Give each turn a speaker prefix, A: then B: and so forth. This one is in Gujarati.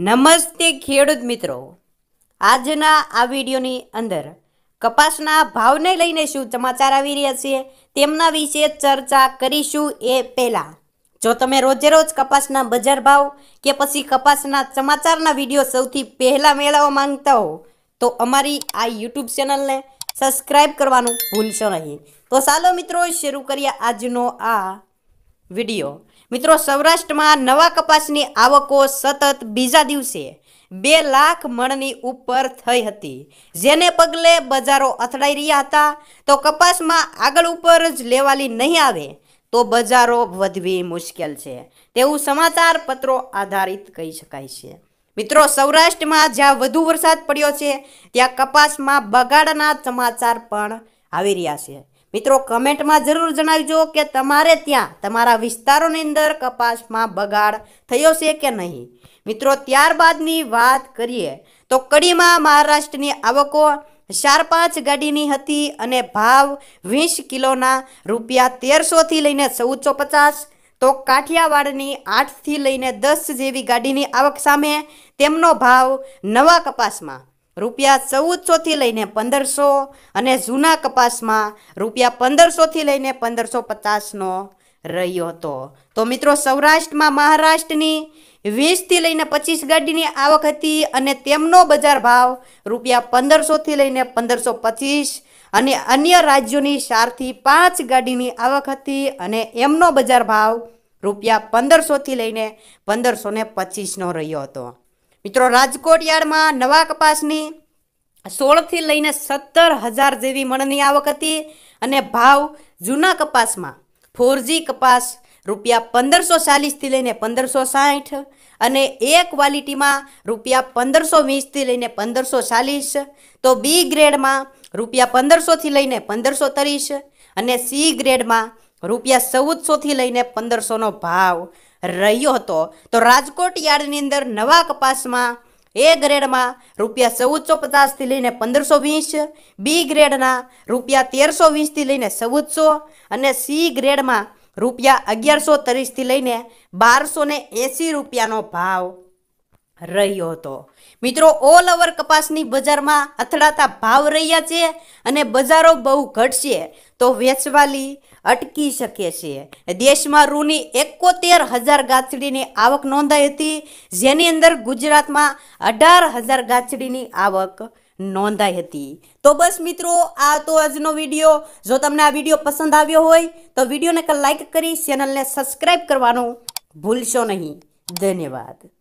A: નમસ્તે ખેડૂત મિત્રો આજના આ વિડીયોની અંદર કપાસના ભાવને લઈને શું સમાચાર આવી રહ્યા છે તેમના વિશે ચર્ચા કરીશું એ પહેલાં જો તમે રોજે રોજ કપાસના બજાર ભાવ કે પછી કપાસના સમાચારના વિડીયો સૌથી પહેલાં મેળવવા માંગતા હો તો અમારી આ યુટ્યુબ ચેનલને સબસ્ક્રાઈબ કરવાનું ભૂલશો નહીં તો ચાલો મિત્રો શરૂ કરીએ આજનો આ વિડીયો મિત્રો સૌરાષ્ટ્રમાં નવા કપાસની આવકો સતત બીજા દિવસે બે લાખ મણની ઉપર થઈ હતી જેને પગલે બજારો અથડાઈ રહ્યા હતા તો કપાસમાં આગળ ઉપર જ લેવાલી નહીં આવે તો બજારો વધવી મુશ્કેલ છે તેવું સમાચાર પત્રો આધારિત કહી શકાય છે મિત્રો સૌરાષ્ટ્રમાં જ્યાં વધુ વરસાદ પડ્યો છે ત્યાં કપાસમાં બગાડના સમાચાર પણ આવી રહ્યા છે મિત્રો કમેન્ટમાં જરૂર જણાવજો કે તમારે ત્યાં તમારા વિસ્તારોની અંદર કપાસમાં બગાડ થયો છે કે નહીં મિત્રો ત્યારબાદની વાત કરીએ તો કડીમાં મહારાષ્ટ્રની આવકો ચાર પાંચ ગાડીની હતી અને ભાવ વીસ કિલોના રૂપિયા તેરસોથી લઈને ચૌદસો પચાસ તો કાઠિયાવાડની આઠથી લઈને દસ જેવી ગાડીની આવક સામે તેમનો ભાવ નવા કપાસમાં રૂપિયા ચૌદસોથી લઈને પંદરસો અને જૂના કપાસમાં રૂપિયા પંદરસોથી લઈને પંદરસો પચાસનો રહ્યો હતો તો મિત્રો સૌરાષ્ટ્રમાં મહારાષ્ટ્રની વીસથી લઈને પચીસ ગાડીની આવક હતી અને તેમનો બજાર ભાવ રૂપિયા પંદરસોથી લઈને પંદરસો પચીસ અને અન્ય રાજ્યોની ચારથી પાંચ ગાડીની આવક હતી અને એમનો બજાર ભાવ રૂપિયા પંદરસોથી લઈને પંદરસો ને પચીસનો રહ્યો હતો મિત્રો રાજકોટ યાર્ડમાં નવા કપાસની સોળથી લઈને સત્તર હજાર જેવી મણની આવક હતી અને ભાવ જૂના કપાસમાં ફોરજી કપાસ રૂપિયા પંદરસો ચાલીસથી લઈને પંદરસો સાઠ અને એ ક્વોલિટીમાં રૂપિયા પંદરસો વીસથી લઈને પંદરસો ચાલીસ તો બી ગ્રેડમાં રૂપિયા પંદરસોથી લઈને પંદરસો ત્રીસ અને સી ગ્રેડમાં રૂપિયા ચૌદસોથી લઈને પંદરસોનો ભાવ રહ્યો હતો તો રાજકોટ યાર્ડની અંદર નવા કપાસમાં એ ગ્રેડમાં રૂપિયા ચૌદસો પચાસથી લઈને પંદરસો વીસ બી ગ્રેડના રૂપિયા તેરસો વીસથી લઈને ચૌદસો અને સી ગ્રેડમાં રૂપિયા અગિયારસો ત્રીસથી લઈને બારસો ને એંસી રૂપિયાનો ભાવ રહ્યો હતો મિત્રો ઓલ ઓવર કપાસની બજારમાં અથડાતા ભાવ રહ્યા છે અને બજારો બહુ ઘટશે તો વેચવાલી અટકી શકે છે દેશમાં રૂની એકોતેર હજાર ગાંચડીની આવક નોંધાઈ હતી જેની અંદર ગુજરાતમાં અઢાર હજાર ગાંચડીની આવક નોંધાઈ હતી તો બસ મિત્રો આ તો આજનો વિડીયો જો તમને આ વિડીયો પસંદ આવ્યો હોય તો વિડીયોને લાઇક કરી ચેનલને સબસ્ક્રાઈબ કરવાનું ભૂલશો નહીં ધન્યવાદ